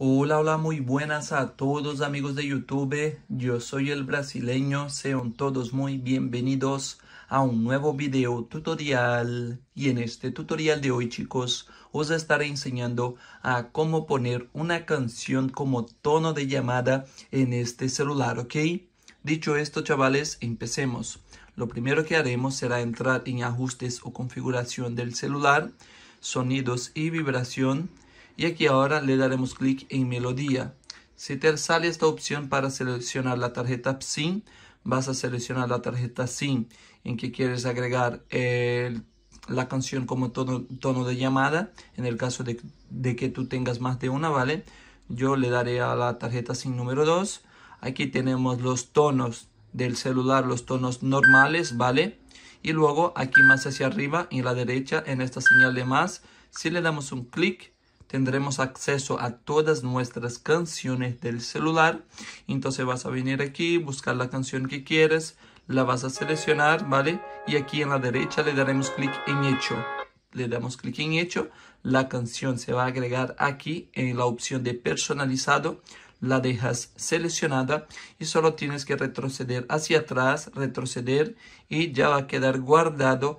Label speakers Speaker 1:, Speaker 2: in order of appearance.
Speaker 1: Hola, hola, muy buenas a todos amigos de YouTube. Yo soy el brasileño. Sean todos muy bienvenidos a un nuevo video tutorial. Y en este tutorial de hoy, chicos, os estaré enseñando a cómo poner una canción como tono de llamada en este celular, ¿ok? Dicho esto, chavales, empecemos. Lo primero que haremos será entrar en ajustes o configuración del celular, sonidos y vibración y aquí ahora le daremos clic en melodía. Si te sale esta opción para seleccionar la tarjeta SIM, vas a seleccionar la tarjeta SIM en que quieres agregar la canción como tono, de llamada, en el caso de, de que tú tengas más de una, ¿vale? Yo le daré a la tarjeta SIM número 2. Aquí tenemos los tonos del celular, los tonos normales, ¿vale? Y luego aquí más hacia arriba, en la derecha, en esta señal de más, si le damos un clic, tendremos acceso a todas nuestras canciones del celular. Entonces vas a venir aquí, buscar la canción que quieres, la vas a seleccionar, ¿vale? Y aquí en la derecha le daremos clic en hecho. Le damos clic en hecho, la canción se va a agregar aquí en la opción de personalizado la dejas seleccionada y solo tienes que retroceder hacia atrás, retroceder y ya va a quedar guardado